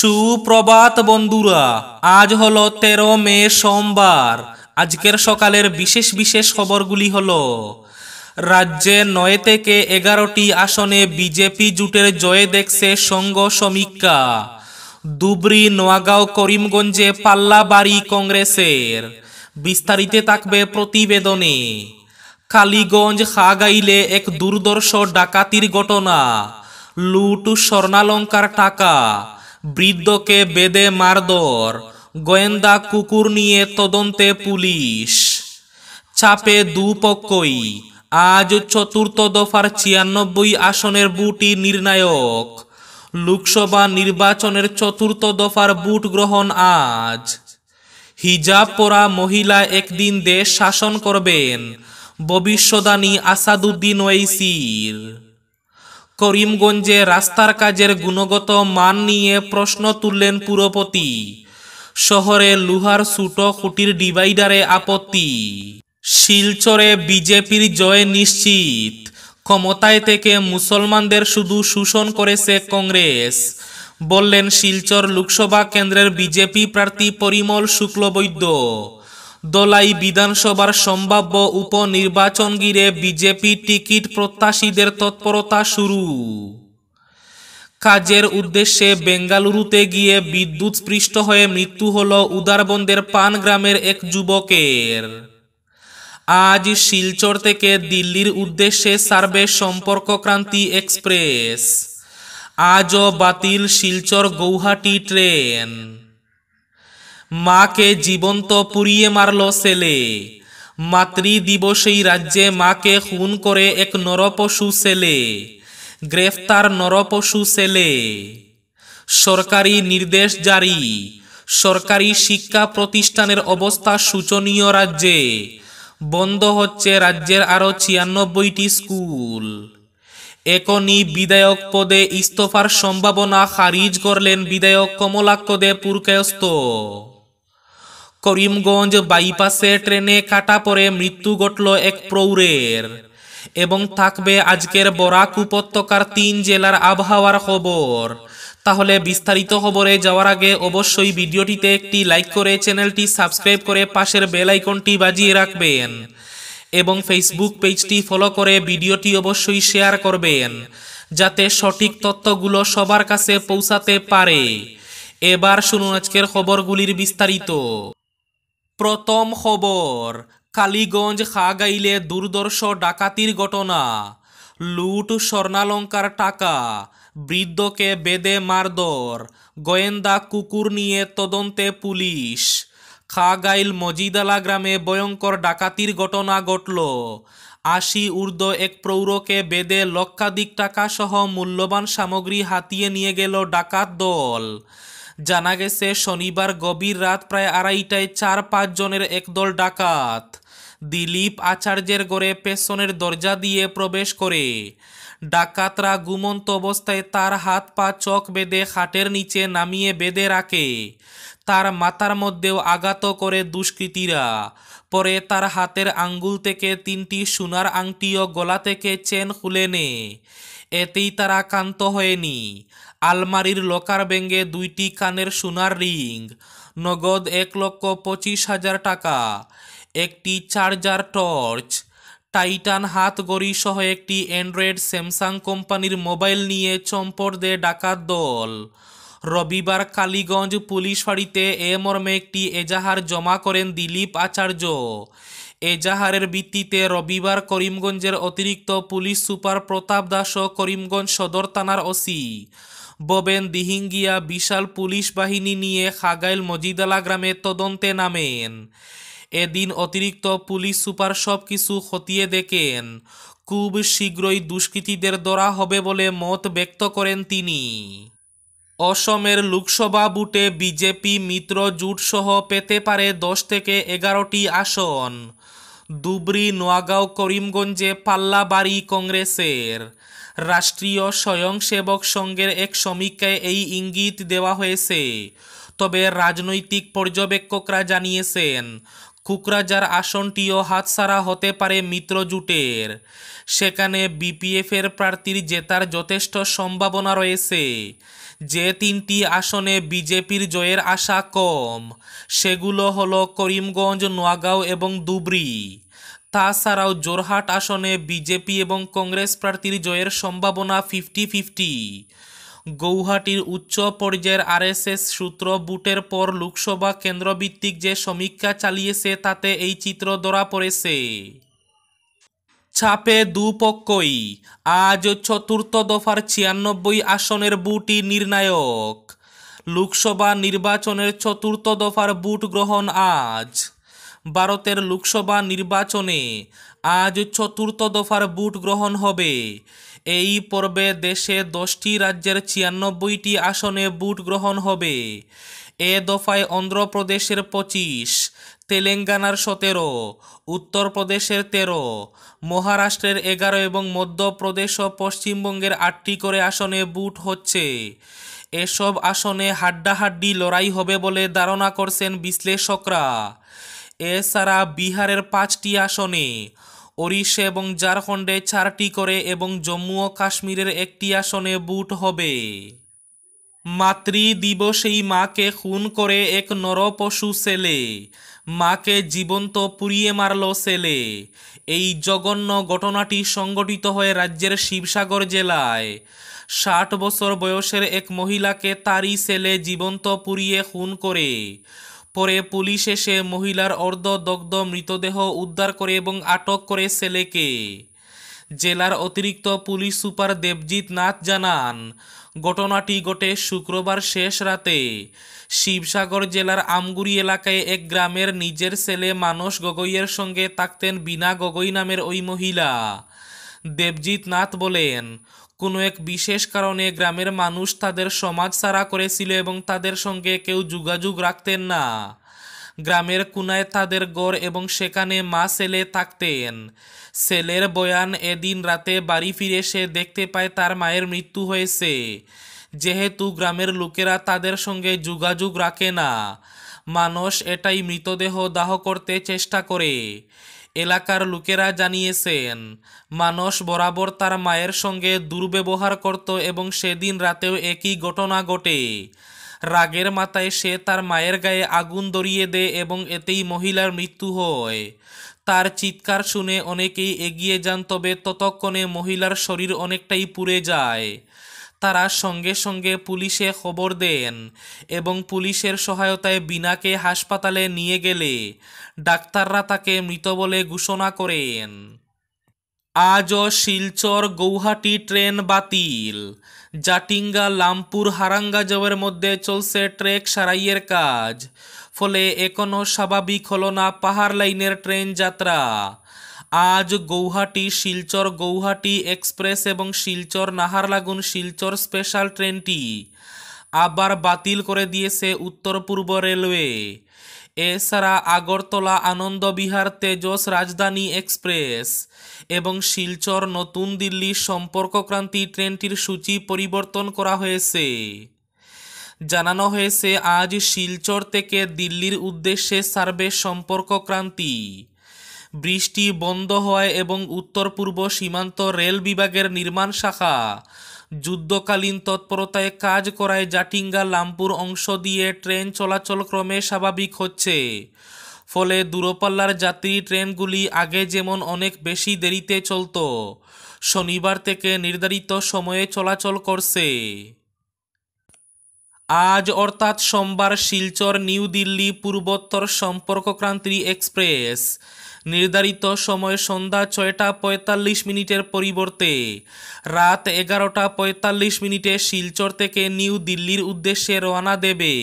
সুপ্রভাত বন্ধুরা আজ হলো তেরো মে সোমবার আজকের সকালের বিশেষ বিশেষ খবরগুলি হল রাজ্যে নয় থেকে এগারোটি আসনে বিজেপি জুটের জয়ে দেখছে সঙ্গ সমীক্ষা দুবরি নোয়াগাঁও করিমগঞ্জে পাল্লা বাড়ি কংগ্রেসের বিস্তারিত থাকবে প্রতিবেদনে কালীগঞ্জ খাগাইলে এক দুর্দর্শ ডাকাতির ঘটনা লুট স্বর্ণালঙ্কার টাকা বৃদ্ধকে বেদে মারদর গোয়েন্দা কুকুর নিয়ে তদন্তে পুলিশ চাপে দুপক্ষই আজ চতুর্থ দফার ছিয়ানব্বই আসনের বুটি নির্ণায়ক লোকসভা নির্বাচনের চতুর্থ দফার বুট গ্রহণ আজ হিজাব পরা মহিলা একদিন দেশ শাসন করবেন ভবিষ্যদানী আসাদুদ্দিন ওয়েসির করিমগঞ্জে রাস্তার কাজের গুণগত মান নিয়ে প্রশ্ন তুললেন পুরপতি শহরে লুহার সুটো খুঁটির ডিভাইডারে আপত্তি শিলচরে বিজেপির জয় নিশ্চিত ক্ষমতায় থেকে মুসলমানদের শুধু শোষণ করেছে কংগ্রেস বললেন শিলচর লোকসভা কেন্দ্রের বিজেপি প্রার্থী পরিমল শুক্লবৈদ্য দলাই বিধানসভার সম্ভাব্য উপনির্বাচন ঘিরে বিজেপি টিকিট প্রত্যাশীদের তৎপরতা শুরু কাজের উদ্দেশ্যে বেঙ্গালুরুতে গিয়ে বিদ্যুৎস্পৃষ্ট হয়ে মৃত্যু হল উদারবন্দের পান গ্রামের এক যুবকের আজ শিলচর থেকে দিল্লির উদ্দেশ্যে সার্বে সম্পর্কক্রান্তি এক্সপ্রেস আজও বাতিল শিলচর গৌহাটি ট্রেন মাকে জীবন্ত পুড়িয়ে মারল ছেলে মাতৃদিবসেই রাজ্যে মাকে খুন করে এক নরপশু ছেলে গ্রেফতার নরপশু ছেলে সরকারি নির্দেশ জারি সরকারি শিক্ষা প্রতিষ্ঠানের অবস্থা সূচনীয় রাজ্যে বন্ধ হচ্ছে রাজ্যের আরও ছিয়ানব্বইটি স্কুল একনই বিধায়ক পদে ইস্তফার সম্ভাবনা খারিজ করলেন বিধায়ক কমলাক্ষ দে পুরকায়স্ত করিমগঞ্জ বাইপাসে ট্রেনে কাটা পরে মৃত্যু ঘটল এক প্রৌঢ়ের এবং থাকবে আজকের বরাক উপত্যকার তিন জেলার আবহাওয়ার খবর তাহলে বিস্তারিত খবরে যাওয়ার আগে অবশ্যই ভিডিওটিতে একটি লাইক করে চ্যানেলটি সাবস্ক্রাইব করে পাশের বেল আইকনটি বাজিয়ে রাখবেন এবং ফেসবুক পেজটি ফলো করে ভিডিওটি অবশ্যই শেয়ার করবেন যাতে সঠিক তথ্যগুলো সবার কাছে পৌঁছাতে পারে এবার শুনুন আজকের খবরগুলির বিস্তারিত প্রথম খবর কালীগঞ্জ খাগাইলে দুর্দর্শ ডাকাতির ঘটনা লুট স্বর্ণালঙ্কার টাকা বৃদ্ধকে বেদে মারদর গোয়েন্দা কুকুর নিয়ে তদন্তে পুলিশ খাগাইল মজিদালা গ্রামে ভয়ঙ্কর ডাকাতির ঘটনা ঘটল আশি ঊর্ধ্ব এক প্রৌঢ়কে বেদে লক্ষাধিক টাকা সহ মূল্যবান সামগ্রী হাতিয়ে নিয়ে গেল ডাকাত দল জানা গেছে শনিবার গভীর রাত প্রায় আড়াইটায় চার পাঁচ জনের একদল ডাকাত দিলীপ আচার্যের গড়ে পেছনের দরজা দিয়ে প্রবেশ করে ডাকাতরা ঘুমন্ত অবস্থায় তার হাত পা চক বেঁধে খাটের নিচে নামিয়ে বেঁধে রাখে তার মাথার মধ্যেও আঘাত করে দুষ্কৃতীরা পরে তার হাতের আঙ্গুল থেকে তিনটি সোনার আংটি ও গলা থেকে চেন খুলে নে এতেই তারা কান্ত হয়নি আলমারির লকার ব্যঙ্গে দুইটি কানের সোনার রিং নগদ এক লক্ষ পঁচিশ হাজার টাকা একটি চার্জার টর্চ টাইটান হাত গড়ি সহ একটি অ্যান্ড্রয়েড স্যামসাং কোম্পানির মোবাইল নিয়ে চম্পর দে ডাকাত দল রবিবার কালীগঞ্জ পুলিশ ফাঁড়িতে এ মর্মে একটি এজাহার জমা করেন দিলীপ আচার্য এজাহারের ভিত্তিতে রবিবার করিমগঞ্জের অতিরিক্ত পুলিশ সুপার প্রতাপ দাস ও করিমগঞ্জ সদর থানার ওসি ববেন দিহিঙ্গিয়া বিশাল পুলিশ বাহিনী নিয়ে খাগাইল মজিদালা গ্রামে তদন্তে নামেন এদিন অতিরিক্ত পুলিশ সুপার সব কিছু খতিয়ে দেখেন খুব শীঘ্রই দুষ্কৃতীদের ধরা হবে বলে মত ব্যক্ত করেন তিনি অসমের লোকসভা বুটে বিজেপি মিত্র জোটসহ পেতে পারে দশ থেকে এগারোটি আসন দুবরি নোয়াগাঁও করিমগঞ্জে পাল্লাবাড়ি কংগ্রেসের রাষ্ট্রীয় স্বয়ংসেবক সংঘের এক সমীক্ষায় এই ইঙ্গিত দেওয়া হয়েছে তবে রাজনৈতিক পর্যবেক্ষকরা জানিয়েছেন কুকরাজার আসনটিও হাতছাড়া হতে পারে মিত্র সেখানে বিপিএফের প্রার্থীর জেতার যথেষ্ট সম্ভাবনা রয়েছে যে তিনটি আসনে বিজেপির জয়ের আশা কম সেগুলো হলো করিমগঞ্জ নোয়াগাঁও এবং দুবরি তাছাড়াও জোরহাট আসনে বিজেপি এবং কংগ্রেস প্রার্থীর জয়ের সম্ভাবনা ফিফটি ফিফটি গৌহাটির উচ্চ পর্যায়ের আরএসএস সূত্র বুটের পর লোকসভা কেন্দ্রভিত্তিক যে সমীক্ষা চালিয়েছে তাতে এই চিত্র ধরা পড়েছে চাপে দুপক্ষই আজ চতুর্থ দফার ছিয়ানব্বই আসনের বুটি নির্ণায়ক লোকসভা নির্বাচনের চতুর্থ দফার বুট গ্রহণ আজ ভারতের লোকসভা নির্বাচনে আজ চতুর্থ দফার বুট গ্রহণ হবে এই পর্বে দেশে দশটি রাজ্যের ছিয়ানব্বইটি আসনে বুট গ্রহণ হবে এ দফায় অন্ধ্রপ্রদেশের পঁচিশ তেলেঙ্গানার সতেরো উত্তরপ্রদেশের তেরো মহারাষ্ট্রের এগারো এবং মধ্যপ্রদেশ ও পশ্চিমবঙ্গের আটটি করে আসনে বুট হচ্ছে এসব আসনে হাড্ডাহাড্ডি লড়াই হবে বলে ধারণা করছেন বিশ্লেষকরা এছাড়া বিহারের পাঁচটি আসনে ওড়িশা এবং ঝাড়খণ্ডে চারটি করে এবং জম্মু ও কাশ্মীরের একটি আসনে বুট হবে মাতৃ দিবসেই মাকে খুন করে এক নরপশু ছেলে মাকে জীবন্ত পুড়িয়ে মারল ছেলে এই জঘন্য ঘটনাটি সংগঠিত হয়ে রাজ্যের শিবসাগর জেলায় ষাট বছর বয়সের এক মহিলাকে তারই ছেলে জীবন্ত পুড়িয়ে খুন করে পরে পুলিশ এসে মহিলার অর্ধদগ্ধ মৃতদেহ উদ্ধার করে এবং আটক করে ছেলেকে জেলার অতিরিক্ত পুলিশ সুপার দেবজিৎ নাথ জানান ঘটনাটি ঘটে শুক্রবার শেষ রাতে শিবসাগর জেলার আমগুড়ি এলাকায় এক গ্রামের নিজের ছেলে মানস গগৈয়ের সঙ্গে থাকতেন বিনা গগৈ নামের ওই মহিলা দেবজিৎ নাথ বলেন কোনো এক বিশেষ কারণে গ্রামের মানুষ তাদের সমাজ সারা করেছিল এবং তাদের সঙ্গে কেউ যোগাযোগ রাখতেন না গ্রামের কোনায় তাদের গড় এবং সেখানে মা ছেলে থাকতেন সেলের বয়ান এদিন রাতে বাড়ি ফিরে সে দেখতে পায় তার মায়ের মৃত্যু হয়েছে যেহেতু গ্রামের লোকেরা তাদের সঙ্গে যোগাযোগ রাখে না মানুষ এটাই মৃতদেহ দাহ করতে চেষ্টা করে এলাকার লোকেরা জানিয়েছেন মানুষ বরাবর তার মায়ের সঙ্গে দুর্ব্যবহার করত এবং সেদিন রাতেও একই ঘটনা ঘটে রাগের মাথায় সে তার মায়ের গায়ে আগুন ধরিয়ে দেয় এবং এতেই মহিলার মৃত্যু হয় তার চিৎকার শুনে অনেকেই এগিয়ে যান তবে ততক্ষণে মহিলার শরীর অনেকটাই পুড়ে যায় তারা সঙ্গে সঙ্গে পুলিশে খবর দেন এবং পুলিশের সহায়তায় বিনাকে হাসপাতালে নিয়ে গেলে ডাক্তাররা তাকে মৃত বলে ঘোষণা করেন আজও শিলচর গৌহাটি ট্রেন বাতিল জাটিঙ্গা লামপুর হারাঙ্গাজবের মধ্যে চলছে ট্রেক সারাইয়ের কাজ ফলে এখনও স্বাভাবিক হল না পাহাড় লাইনের ট্রেন যাত্রা আজ গৌহাটি শিলচর গৌহাটি এক্সপ্রেস এবং শিলচর নাহারলাগুন শিলচর স্পেশাল ট্রেনটি আবার বাতিল করে দিয়েছে উত্তর পূর্ব রেলওয়ে এছাড়া আগরতলা আনন্দবিহার তেজস রাজধানী এক্সপ্রেস এবং শিলচর নতুন দিল্লি সম্পর্কক্রান্তি ট্রেনটির সূচি পরিবর্তন করা হয়েছে জানানো হয়েছে আজ শিলচর থেকে দিল্লির উদ্দেশ্যে সার্বে সম্পর্ক ক্রান্তি বৃষ্টি বন্ধ হয় এবং উত্তর পূর্ব সীমান্ত রেল বিভাগের নির্মাণ শাখা যুদ্ধকালীন তৎপরতায় কাজ করায় জাটিঙ্গা লামপুর অংশ দিয়ে ট্রেন চলাচল ক্রমে স্বাভাবিক হচ্ছে ফলে দূরপাল্লার যাত্রী ট্রেনগুলি আগে যেমন অনেক বেশি দেরিতে চলত শনিবার থেকে নির্ধারিত সময়ে চলাচল করছে আজ অর্থাৎ সোমবার শিলচর নিউ দিল্লি পূর্বোত্তর সম্পর্কক্রান্তি এক্সপ্রেস নির্ধারিত সময় সন্ধ্যা ছয়টা পঁয়তাল্লিশ মিনিটের পরিবর্তে রাত এগারোটা পঁয়তাল্লিশ মিনিটে শিলচর থেকে নিউ দিল্লির উদ্দেশ্যে রওনা দেবে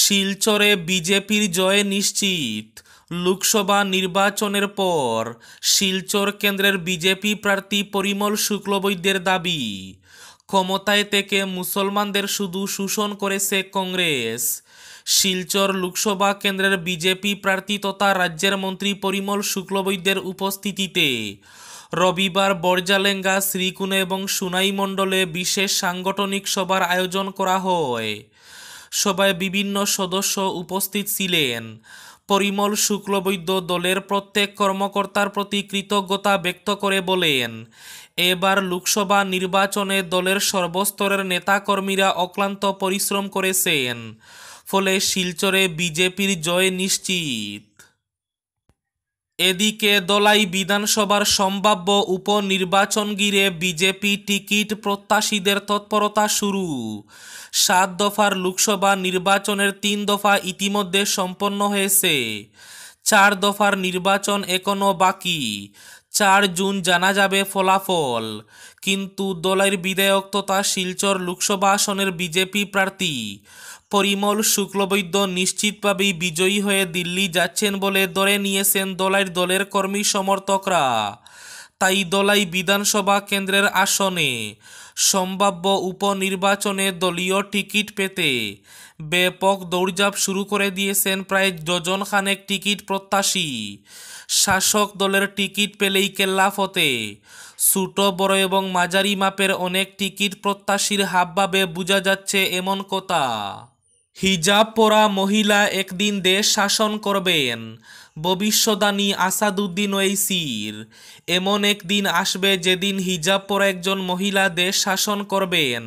শিলচরে বিজেপির জয় নিশ্চিত লোকসভা নির্বাচনের পর শিলচর কেন্দ্রের বিজেপি প্রার্থী পরিমল শুক্লবৈদ্যের দাবি ক্ষমতায় থেকে মুসলমানদের শুধু শোষণ করেছে কংগ্রেস শিলচর লোকসভা কেন্দ্রের বিজেপি প্রার্থী তথা রাজ্যের মন্ত্রী পরিমল শুক্লবৈদ্যের উপস্থিতিতে রবিবার বর্জালেঙ্গা শ্রীকুণে এবং সুনাই মণ্ডলে বিশেষ সাংগঠনিক সভার আয়োজন করা হয় সভায় বিভিন্ন সদস্য উপস্থিত ছিলেন পরিমল শুক্লবৈদ্য দলের প্রত্যেক কর্মকর্তার প্রতি কৃতজ্ঞতা ব্যক্ত করে বলেন এবার লোকসভা নির্বাচনে দলের সর্বস্তরের নেতাকর্মীরা অক্লান্ত পরিশ্রম করেছেন ফলে শিলচরে বিজেপির জয় নিশ্চিত এদিকে দলাই বিধানসভার সম্ভাব্য উপনির্বাচন গিরে বিজেপি টিকিট প্রত্যাশীদের তৎপরতা শুরু সাত দফার লোকসভা নির্বাচনের তিন দফা ইতিমধ্যে সম্পন্ন হয়েছে চার দফার নির্বাচন এখনও বাকি চার জুন জানা যাবে ফলাফল কিন্তু দলের বিধায়ক তথা শিলচর লোকসভা আসনের বিজেপি প্রার্থী পরিমল শুক্লবৈদ্য নিশ্চিতভাবেই বিজয়ী হয়ে দিল্লি যাচ্ছেন বলে দরে নিয়েছেন দলের দলের কর্মী সমর্থকরা তাই দলাই বিধানসভা কেন্দ্রের আসনে সম্ভাব্য উপনির্বাচনে দলীয় টিকিট পেতে ব্যাপক দৌড়জাপ শুরু করে দিয়েছেন প্রায় ডজন খানেক টিকিট প্রত্যাশী শাসক দলের টিকিট পেলেই কেল্লাফতে ছোট বড় এবং মাঝারি মাপের অনেক টিকিট প্রত্যাশীর হাবভাবে বোঝা যাচ্ছে এমন কথা হিজাব পরা মহিলা একদিন দেশ শাসন করবেন ভবিষ্যদানী আসাদুদ্দিন ওয়েসির এমন একদিন আসবে যেদিন হিজাব পরা একজন মহিলা দেশ শাসন করবেন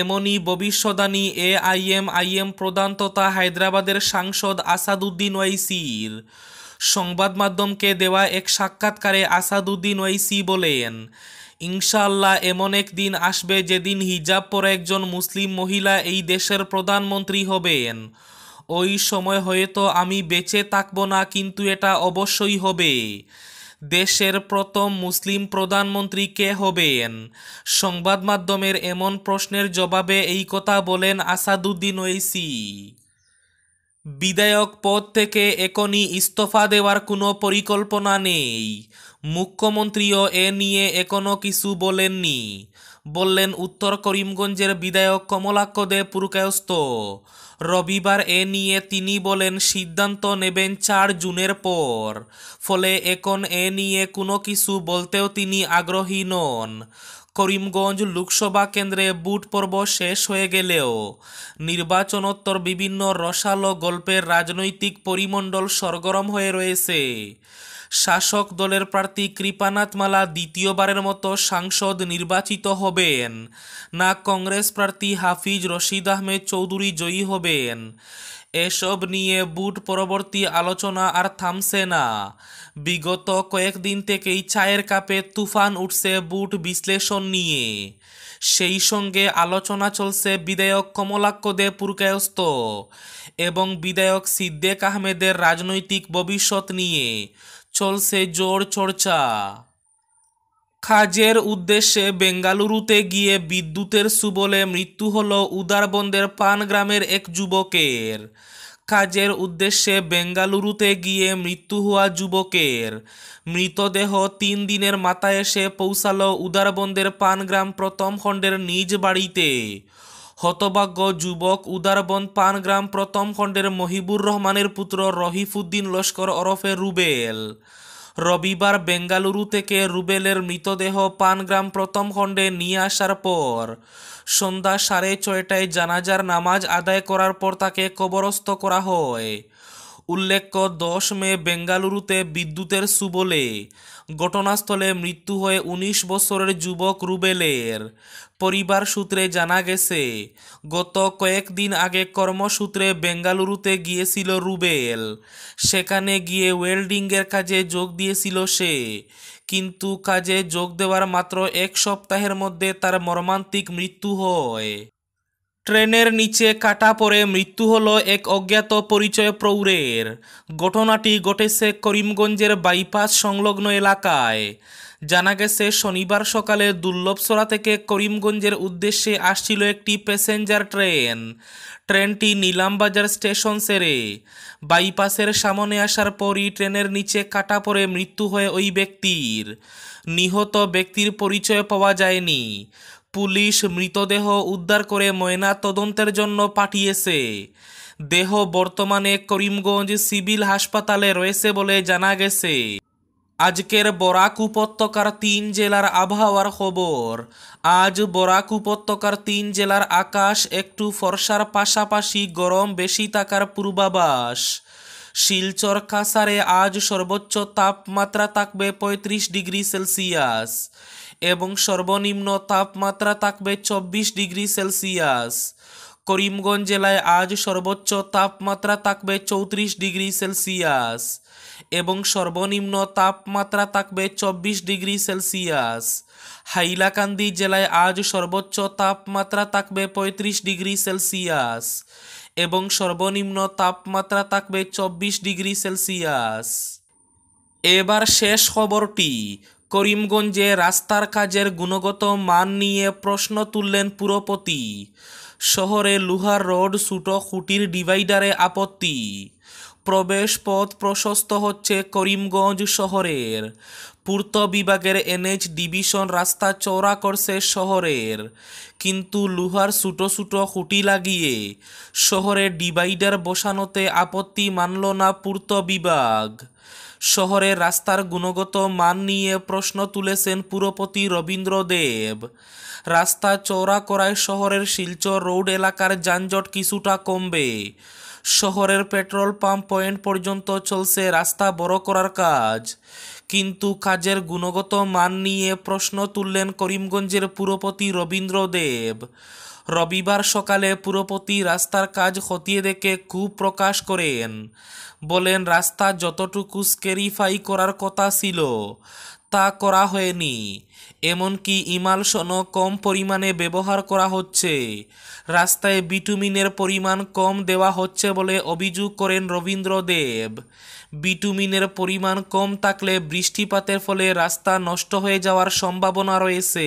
এমনই ভবিষ্যদানী A I M I M প্রধান তথা হায়দ্রাবাদের সাংসদ আসাদুদ্দিন ওয়েসির সংবাদ মাধ্যমকে দেওয়া এক সাক্ষাৎকারে আসাদুদ্দিন ওয়াইসি বলেন ইনশাআল্লাহ এমন এক দিন আসবে যেদিন হিজাব পরে একজন মুসলিম মহিলা এই দেশের প্রধানমন্ত্রী হবেন ওই সময় হয়তো আমি বেঁচে থাকব না কিন্তু এটা অবশ্যই হবে দেশের প্রথম মুসলিম প্রধানমন্ত্রী কে হবেন সংবাদ মাধ্যমের এমন প্রশ্নের জবাবে এই কথা বলেন আসাদুদ্দিন ওয়েসি বিধায়ক পদ থেকে এখনই ইস্তফা দেওয়ার কোনো পরিকল্পনা নেই মুখ্যমন্ত্রীও এ নিয়ে এখনও কিছু বলেননি বললেন উত্তর করিমগঞ্জের বিধায়ক কমলাক্ষ দে পুরকায়স্ত রবিবার এ নিয়ে তিনি বলেন সিদ্ধান্ত নেবেন চার জুনের পর ফলে এখন এ নিয়ে কোনো কিছু বলতেও তিনি আগ্রহী নন করিমগঞ্জ লোকসভা কেন্দ্রে বুট পর্ব শেষ হয়ে গেলেও নির্বাচনোত্তর বিভিন্ন রসালো গল্পের রাজনৈতিক পরিমণ্ডল সরগরম হয়ে রয়েছে শাসক দলের প্রার্থী কৃপানাথ মালা দ্বিতীয়বারের মতো সাংসদ নির্বাচিত হবেন না কংগ্রেস প্রার্থী হাফিজ রশিদ আহমেদ চৌধুরী জয়ী হবেন এসব নিয়ে বুট পরবর্তী আলোচনা আর থামছে না বিগত কয়েকদিন থেকেই চায়ের কাপে তুফান উঠছে বুট বিশ্লেষণ নিয়ে সেই সঙ্গে আলোচনা চলছে বিধায়ক কমলাক্ষ দে পুরকায়স্ত এবং বিধায়ক সিদ্দেক আহমেদের রাজনৈতিক ভবিষ্যৎ নিয়ে চলছে জোর চর্চা কাজের উদ্দেশ্যে বেঙ্গালুরুতে গিয়ে বিদ্যুতের সুবলে মৃত্যু হল উদারবন্দের পান গ্রামের এক যুবকের কাজের উদ্দেশ্যে বেঙ্গালুরুতে গিয়ে মৃত্যু হওয়া যুবকের মৃতদেহ তিন দিনের মাথায় এসে পৌঁছাল উদারবন্দের পানগ্রাম প্রথম খণ্ডের নিজ বাড়িতে হতভাগ্য যুবক উদারবন্দ পানগ্রাম প্রথম খণ্ডের মহিবুর রহমানের পুত্র রহিফুদ্দিন লস্কর ওরফে রুবেল রবিবার বেঙ্গালুরু থেকে রুবেলের মৃতদেহ পানগ্রাম প্রথম খণ্ডে নিয়ে আসার পর সন্ধ্যা সাড়ে ছয়টায় জানাজার নামাজ আদায় করার পর তাকে কবরস্থ করা হয় উল্লেখ্য দশ মে বেঙ্গালুরুতে বিদ্যুতের সুবলে ঘটনাস্থলে মৃত্যু হয়ে ১৯ বছরের যুবক রুবেলের পরিবার সূত্রে জানা গেছে গত কয়েকদিন আগে কর্মসূত্রে বেঙ্গালুরুতে গিয়েছিল রুবেল সেখানে গিয়ে ওয়েল্ডিংয়ের কাজে যোগ দিয়েছিল সে কিন্তু কাজে যোগ দেওয়ার মাত্র এক সপ্তাহের মধ্যে তার মর্মান্তিক মৃত্যু হয় ট্রেনের নিচে কাটা পড়ে মৃত্যু হল এক অজ্ঞাত পরিচয় প্রৌঢ়ের ঘটনাটি ঘটেছে করিমগঞ্জের বাইপাস সংলগ্ন এলাকায় জানা গেছে শনিবার সকালে দুর্লভসরা থেকে করিমগঞ্জের উদ্দেশ্যে আসছিল একটি প্যাসেঞ্জার ট্রেন ট্রেনটি নীলামবাজার স্টেশন সেরে বাইপাসের সামনে আসার পরই ট্রেনের নিচে কাটা পড়ে মৃত্যু হয় ওই ব্যক্তির নিহত ব্যক্তির পরিচয় পাওয়া যায়নি পুলিশ মৃতদেহ উদ্ধার করে ময়না তদন্তের জন্য পাঠিয়েছে দেহ বর্তমানে করিমগঞ্জ সিভিল হাসপাতালে রয়েছে বলে জানা গেছে আজকের বরাক উপত্যকার তিন জেলার আবহাওয়ার খবর আজ বরাক উপত্যকার তিন জেলার আকাশ একটু ফর্সার পাশাপাশি গরম বেশি থাকার পূর্বাভাস শিলচর কাসারে আজ সর্বোচ্চ তাপমাত্রা থাকবে পঁয়ত্রিশ ডিগ্রি সেলসিয়াস এবং সর্বনিম্ন তাপমাত্রা থাকবে চব্বিশ ডিগ্রি সেলসিয়াস করিমগঞ্জ জেলায় আজ সর্বোচ্চ তাপমাত্রা থাকবে চৌত্রিশ ডিগ্রি সেলসিয়াস এবং সর্বনিম্ন তাপমাত্রা থাকবে চব্বিশ ডিগ্রি সেলসিয়াস হাইলাকান্দি জেলায় আজ সর্বোচ্চ তাপমাত্রা থাকবে পঁয়ত্রিশ ডিগ্রি সেলসিয়াস এবং সর্বনিম্ন তাপমাত্রা থাকবে চব্বিশ ডিগ্রি সেলসিয়াস এবার শেষ খবরটি করিমগঞ্জে রাস্তার কাজের গুণগত মান নিয়ে প্রশ্ন তুললেন পুরপতি শহরে লোহার রোড সুটো খুঁটির ডিভাইডারে আপত্তি প্রবেশ পথ প্রশস্ত হচ্ছে করিমগঞ্জ শহরের পূর্ত বিভাগের এনএচ ডিভিশন রাস্তা চওড়া করছে শহরের কিন্তু লোহার ছুটো ছুটো খুঁটি লাগিয়ে শহরে ডিভাইডার বসানোতে আপত্তি মানল না পূর্ত বিভাগ শহরের রাস্তার গুণগত মান নিয়ে প্রশ্ন তুলেছেন পুরপতি রবীন্দ্র দেব রাস্তা চওড়া করায় শহরের শিলচর রোড এলাকার যানজট কিছুটা কমবে শহরের পেট্রোল পাম্প পয়েন্ট পর্যন্ত চলছে রাস্তা বড় করার কাজ কিন্তু কাজের গুণগত মান নিয়ে প্রশ্ন তুললেন করিমগঞ্জের পুরপতি রবীন্দ্র দেব রবিবার সকালে পুরপতি রাস্তার কাজ খতিয়ে দেখে খুব প্রকাশ করেন বলেন রাস্তা যতটুকু স্কেরিফাই করার কথা ছিল তা করা হয়নি এমনকি ইমালশনও কম পরিমাণে ব্যবহার করা হচ্ছে রাস্তায় বিটুমিনের পরিমাণ কম দেওয়া হচ্ছে বলে অভিযোগ করেন রবীন্দ্র দেব বিটুমিনের পরিমাণ কম থাকলে বৃষ্টিপাতের ফলে রাস্তা নষ্ট হয়ে যাওয়ার সম্ভাবনা রয়েছে